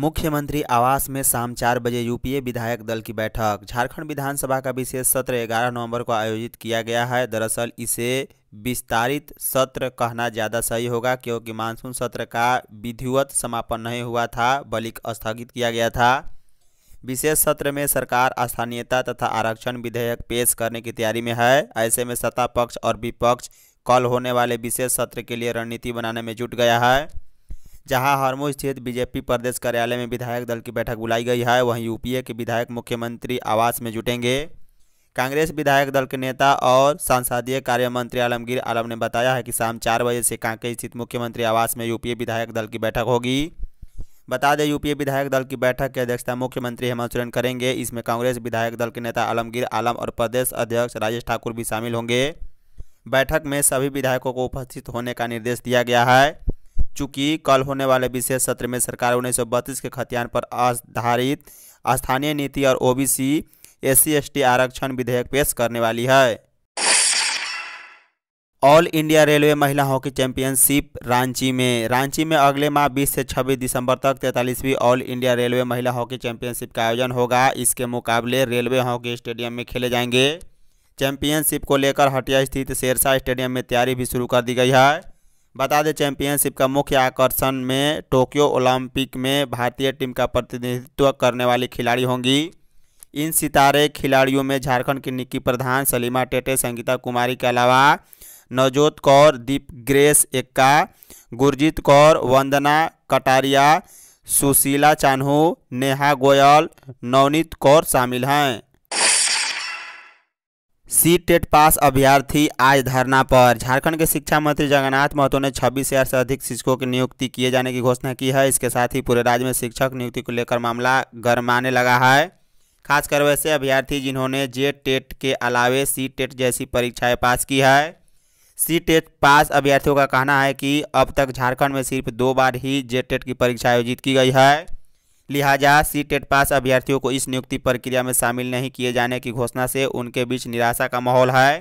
मुख्यमंत्री आवास में शाम चार बजे यूपीए विधायक दल की बैठक झारखंड विधानसभा का विशेष सत्र ग्यारह नवंबर को आयोजित किया गया है दरअसल इसे विस्तारित सत्र कहना ज़्यादा सही होगा क्योंकि मानसून सत्र का विधिवत समापन नहीं हुआ था बल्कि स्थगित किया गया था विशेष सत्र में सरकार स्थानीयता तथा आरक्षण विधेयक पेश करने की तैयारी में है ऐसे में सत्ता पक्ष और विपक्ष कल होने वाले विशेष सत्र के लिए रणनीति बनाने में जुट गया है जहां हरमो स्थित बीजेपी प्रदेश कार्यालय में विधायक दल की बैठक बुलाई गई है वहीं यूपीए के विधायक मुख्यमंत्री आवास में जुटेंगे कांग्रेस विधायक दल के नेता और संसदीय कार्य मंत्री आलमगीर आलम ने बताया है कि शाम चार बजे से कांके स्थित मुख्यमंत्री आवास में यूपीए विधायक दल की बैठक होगी बता दें यूपीए विधायक दल की बैठक की अध्यक्षता मुख्यमंत्री हेमंत सोरेन करेंगे इसमें कांग्रेस विधायक दल के नेता आलमगीर आलम और प्रदेश अध्यक्ष राजेश ठाकुर भी शामिल होंगे बैठक में सभी विधायकों को उपस्थित होने का निर्देश दिया गया है चूंकि कल होने वाले विशेष सत्र में सरकार उन्नीस के खतियान पर आधारित स्थानीय नीति और ओबीसी एससी आरक्षण विधेयक पेश करने वाली है ऑल इंडिया रेलवे महिला हॉकी चैंपियनशिप रांची में रांची में अगले माह 20 से 26 दिसंबर तक तैंतालीसवीं ऑल इंडिया रेलवे महिला हॉकी चैंपियनशिप का आयोजन होगा इसके मुकाबले रेलवे हॉकी स्टेडियम में खेले जाएंगे चैंपियनशिप को लेकर हटिया स्थित शेरशाह स्टेडियम में तैयारी भी शुरू कर दी गई है बता दें चैंपियनशिप का मुख्य आकर्षण में टोक्यो ओलंपिक में भारतीय टीम का प्रतिनिधित्व करने वाली खिलाड़ी होंगी इन सितारे खिलाड़ियों में झारखंड की निक्की प्रधान सलीमा टेटे संगीता कुमारी के अलावा नवजोत कौर दीप ग्रेस एक्का गुरजीत कौर वंदना कटारिया सुशीला चान्हू नेहा गोयल नवनीत कौर शामिल हैं सी टेट e पास अभ्यर्थी आज धरना पर झारखंड के शिक्षा मंत्री जगन्नाथ महतो ने छब्बीस हज़ार से अधिक शिक्षकों की नियुक्ति किए जाने की घोषणा की है इसके साथ ही पूरे राज्य में शिक्षक नियुक्ति को लेकर मामला गरमाने लगा है खासकर वैसे अभ्यर्थी जिन्होंने जे टेट e के अलावे सी टेट e जैसी परीक्षाएं पास की है सी टेट पास अभ्यर्थियों का कहना है कि अब तक झारखंड में सिर्फ दो बार ही जे टेट की परीक्षा आयोजित की गई है लिहाजा सी टेट पास अभ्यर्थियों को इस नियुक्ति प्रक्रिया में शामिल नहीं किए जाने की घोषणा से उनके बीच निराशा का माहौल है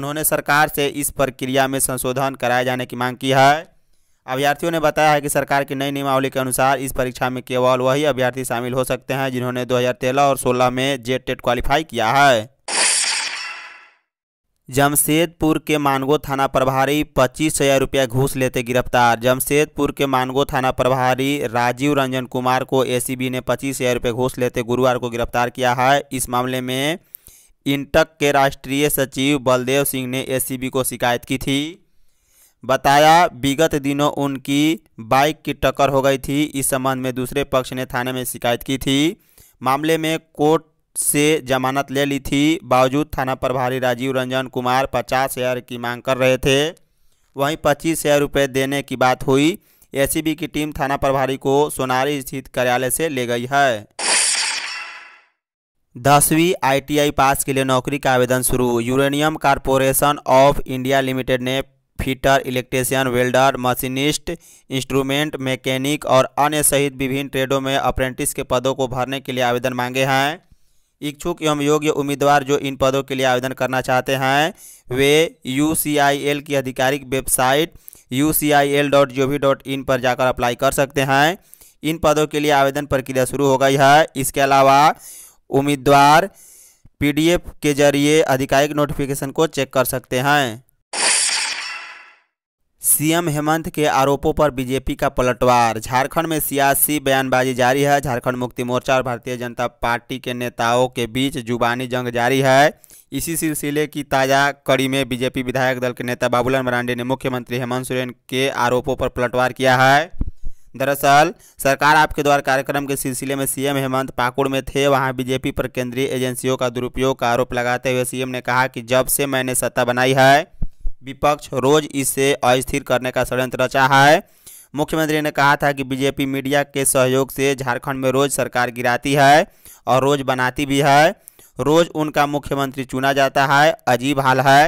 उन्होंने सरकार से इस प्रक्रिया में संशोधन कराए जाने की मांग की है अभ्यर्थियों ने बताया है कि सरकार की नई नियमावली के अनुसार इस परीक्षा में केवल वही अभ्यर्थी शामिल हो सकते हैं जिन्होंने 2013 और 16 में जेड टेट क्वालिफाई किया है जमशेदपुर के मानगो थाना प्रभारी पच्चीस हजार रुपया घूस लेते गिरफ्तार जमशेदपुर के मानगो थाना प्रभारी राजीव रंजन कुमार को एसीबी ने पच्चीस हजार रुपये घूस लेते गुरुवार को गिरफ्तार किया है इस मामले में इंटक के राष्ट्रीय सचिव बलदेव सिंह ने एसीबी को शिकायत की थी बताया विगत दिनों उनकी बाइक की टक्कर हो गई थी इस संबंध में दूसरे पक्ष ने थाने में शिकायत की थी मामले में कोर्ट से जमानत ले ली थी बावजूद थाना प्रभारी राजीव रंजन कुमार पचास हज़ार की मांग कर रहे थे वहीं पच्चीस हज़ार रुपये देने की बात हुई एसीबी की टीम थाना प्रभारी को सोनारी स्थित कार्यालय से ले गई है दसवीं आईटीआई पास के लिए नौकरी का आवेदन शुरू uranium corporation of India limited ने fitter electrician welder machinist instrument mechanic और अन्य सहित विभिन्न ट्रेडों में अप्रेंटिस के पदों को भरने के लिए आवेदन मांगे हैं इच्छुक एवं योग्य उम्मीदवार जो इन पदों के लिए आवेदन करना चाहते हैं वे यू की आधिकारिक वेबसाइट यू पर जाकर अप्लाई कर सकते हैं इन पदों के लिए आवेदन प्रक्रिया शुरू हो गई है इसके अलावा उम्मीदवार पीडीएफ के जरिए आधिकारिक नोटिफिकेशन को चेक कर सकते हैं सीएम हेमंत के आरोपों पर बीजेपी का पलटवार झारखंड में सियासी बयानबाजी जारी है झारखंड मुक्ति मोर्चा और भारतीय जनता पार्टी के नेताओं के बीच जुबानी जंग जारी है इसी सिलसिले की ताज़ा कड़ी में बीजेपी विधायक दल के नेता बाबूलाल मरांडी ने मुख्यमंत्री हेमंत सोरेन के आरोपों पर पलटवार किया है दरअसल सरकार आपके द्वारा कार्यक्रम के सिलसिले में सीएम हेमंत पाकुड़ में थे वहां बीजेपी पर केंद्रीय एजेंसियों का दुरुपयोग का आरोप लगाते हुए सीएम ने कहा कि जब से मैंने सत्ता बनाई है विपक्ष रोज इसे अस्थिर करने का षडयंत्र रचा है मुख्यमंत्री ने कहा था कि बीजेपी मीडिया के सहयोग से झारखंड में रोज सरकार गिराती है और रोज बनाती भी है रोज उनका मुख्यमंत्री चुना जाता है अजीब हाल है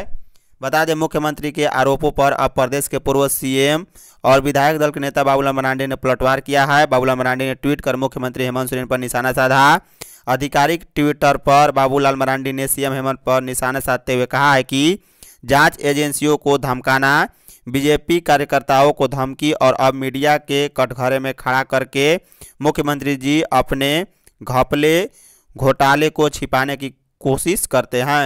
बता दें मुख्यमंत्री के आरोपों पर अब प्रदेश के पूर्व सीएम और विधायक दल के नेता बाबूलाल मरांडी ने पलटवार किया है बाबूलाल मरांडी ने ट्वीट कर मुख्यमंत्री हेमंत सोरेन पर निशाना साधा आधिकारिक ट्विटर पर बाबूलाल मरांडी ने सीएम हेमंत पर निशाना साधते हुए कहा है कि जांच एजेंसियों को धमकाना बीजेपी कार्यकर्ताओं को धमकी और अब मीडिया के कटघरे में खड़ा करके मुख्यमंत्री जी अपने घपले घोटाले को छिपाने की कोशिश करते हैं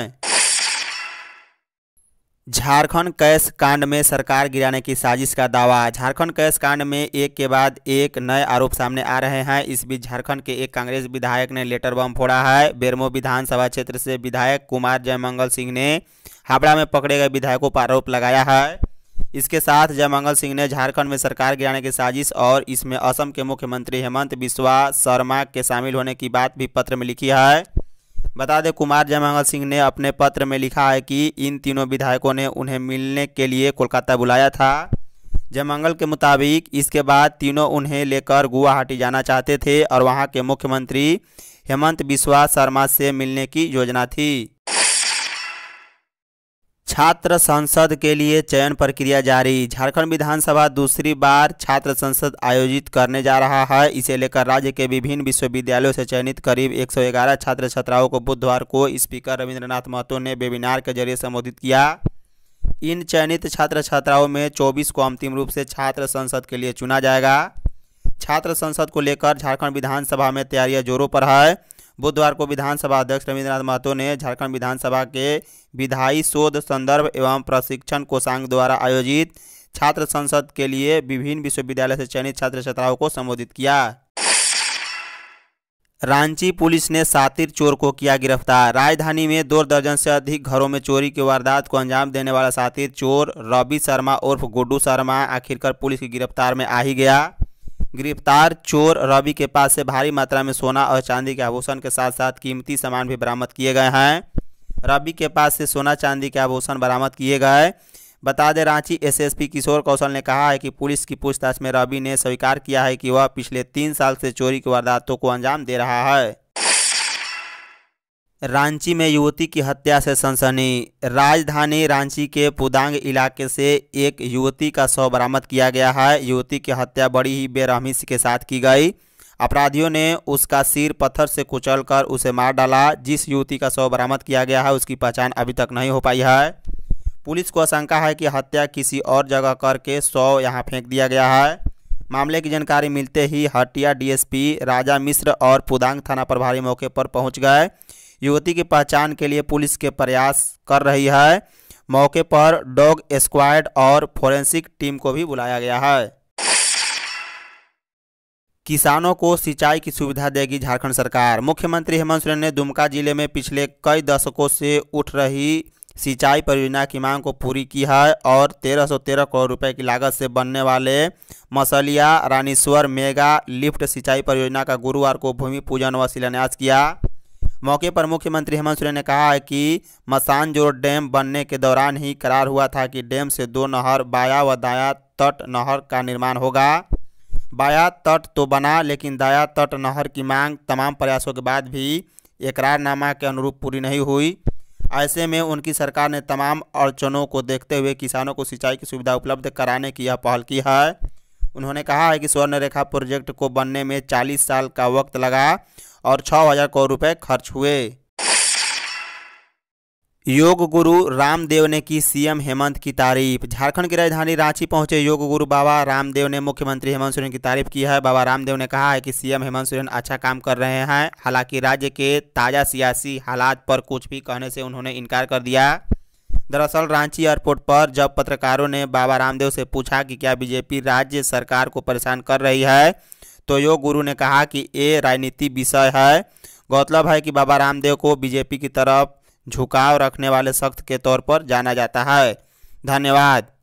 झारखंड कैश कांड में सरकार गिराने की साजिश का दावा झारखंड कैश कांड में एक के बाद एक नए आरोप सामने आ रहे हैं इस बीच झारखंड के एक कांग्रेस विधायक ने लेटर बम फोड़ा है बेरमो विधानसभा क्षेत्र से विधायक कुमार जयमंगल सिंह ने हावड़ा में पकड़े गए विधायकों पर आरोप लगाया है इसके साथ जयमंगल सिंह ने झारखंड में सरकार गिराने की साजिश और इसमें असम के मुख्यमंत्री हेमंत बिस्वा शर्मा के शामिल होने की बात भी पत्र में लिखी है बता दें कुमार जयमंगल सिंह ने अपने पत्र में लिखा है कि इन तीनों विधायकों ने उन्हें मिलने के लिए कोलकाता बुलाया था जयमंगल के मुताबिक इसके बाद तीनों उन्हें लेकर गुवाहाटी जाना चाहते थे और वहाँ के मुख्यमंत्री हेमंत बिस्वा शर्मा से मिलने की योजना थी छात्र संसद के लिए चयन प्रक्रिया जारी झारखंड विधानसभा दूसरी बार छात्र संसद आयोजित करने जा रहा है इसे लेकर राज्य के विभिन्न विश्वविद्यालयों से चयनित करीब 111 छात्र छात्राओं को बुधवार को स्पीकर रविंद्रनाथ महतो ने वेबिनार के जरिए संबोधित किया इन चयनित छात्र छात्राओं में चौबीस को अंतिम रूप से छात्र संसद के लिए चुना जाएगा छात्र संसद को लेकर झारखंड विधानसभा में तैयारियां जोरों पर है बुधवार को विधानसभा अध्यक्ष रविन्द्रनाथ महतो ने झारखंड विधानसभा के विधायी शोध संदर्भ एवं प्रशिक्षण कोषांग द्वारा आयोजित छात्र संसद के लिए विभिन्न विश्वविद्यालय से चयनित छात्र छात्राओं को संबोधित किया रांची पुलिस ने सातिर चोर को किया गिरफ्तार राजधानी में दो दर्जन से अधिक घरों में चोरी की वारदात को अंजाम देने वाला सातिर चोर रवि शर्मा उर्फ गुड्डू शर्मा आखिरकार पुलिस की गिरफ्तार में आ ही गया गिरफ्तार चोर रवि के पास से भारी मात्रा में सोना और चांदी के आभूषण के साथ साथ कीमती सामान भी बरामद किए गए हैं रवि के पास से सोना चांदी के आभूषण बरामद किए गए बता दें रांची एसएसपी किशोर कौशल ने कहा है कि पुलिस की पूछताछ में रवि ने स्वीकार किया है कि वह पिछले तीन साल से चोरी की वारदातों को अंजाम दे रहा है रांची में युवती की हत्या से सनसनी राजधानी रांची के पुदांग इलाके से एक युवती का शव बरामद किया गया है युवती की हत्या बड़ी ही बेरहमी के साथ की गई अपराधियों ने उसका सिर पत्थर से कुचलकर उसे मार डाला जिस युवती का शव बरामद किया गया है उसकी पहचान अभी तक नहीं हो पाई है पुलिस को आशंका है कि हत्या किसी और जगह करके शव यहाँ फेंक दिया गया है मामले की जानकारी मिलते ही हटिया डीएसपी राजा मिश्र और पुदांग थाना प्रभारी मौके पर पहुंच गए युवती की पहचान के लिए पुलिस के प्रयास कर रही है मौके पर डॉग स्क्वाड और फोरेंसिक टीम को भी बुलाया गया है किसानों को सिंचाई की सुविधा देगी झारखंड सरकार मुख्यमंत्री हेमंत सोरेन ने दुमका जिले में पिछले कई दशकों से उठ रही सिंचाई परियोजना की मांग को पूरी की है और 1313 करोड़ रुपए की लागत से बनने वाले मसलिया रानीश्वर मेगा लिफ्ट सिंचाई परियोजना का गुरुवार को भूमि पूजन व शिलान्यास किया मौके पर मुख्यमंत्री हेमंत सोरेन ने कहा है कि मसानजोर डैम बनने के दौरान ही करार हुआ था कि डैम से दो नहर बाया व दाया तट नहर का निर्माण होगा बाया तट तो बना लेकिन दाया तट नहर की मांग तमाम प्रयासों के बाद भी एकरारनामा के अनुरूप पूरी नहीं हुई ऐसे में उनकी सरकार ने तमाम अड़चनों को देखते हुए किसानों को सिंचाई की सुविधा उपलब्ध कराने की यह पहल की है उन्होंने कहा है कि स्वर्ण रेखा प्रोजेक्ट को बनने में 40 साल का वक्त लगा और छः हजार करोड़ रुपए खर्च हुए योग गुरु रामदेव ने की सीएम हेमंत की तारीफ झारखंड की राजधानी रांची पहुंचे योग गुरु बाबा रामदेव ने मुख्यमंत्री हेमंत सोरेन की तारीफ की है बाबा रामदेव ने कहा है कि सीएम हेमंत सोरेन अच्छा काम कर रहे हैं हालांकि राज्य के ताज़ा सियासी हालात पर कुछ भी कहने से उन्होंने इनकार कर दिया दरअसल रांची एयरपोर्ट पर जब पत्रकारों ने बाबा रामदेव से पूछा कि क्या बीजेपी राज्य सरकार को परेशान कर रही है तो योग गुरु ने कहा कि ये राजनीति विषय है गौरतलब है कि बाबा रामदेव को बीजेपी की तरफ झुकाव रखने वाले शख्स के तौर पर जाना जाता है धन्यवाद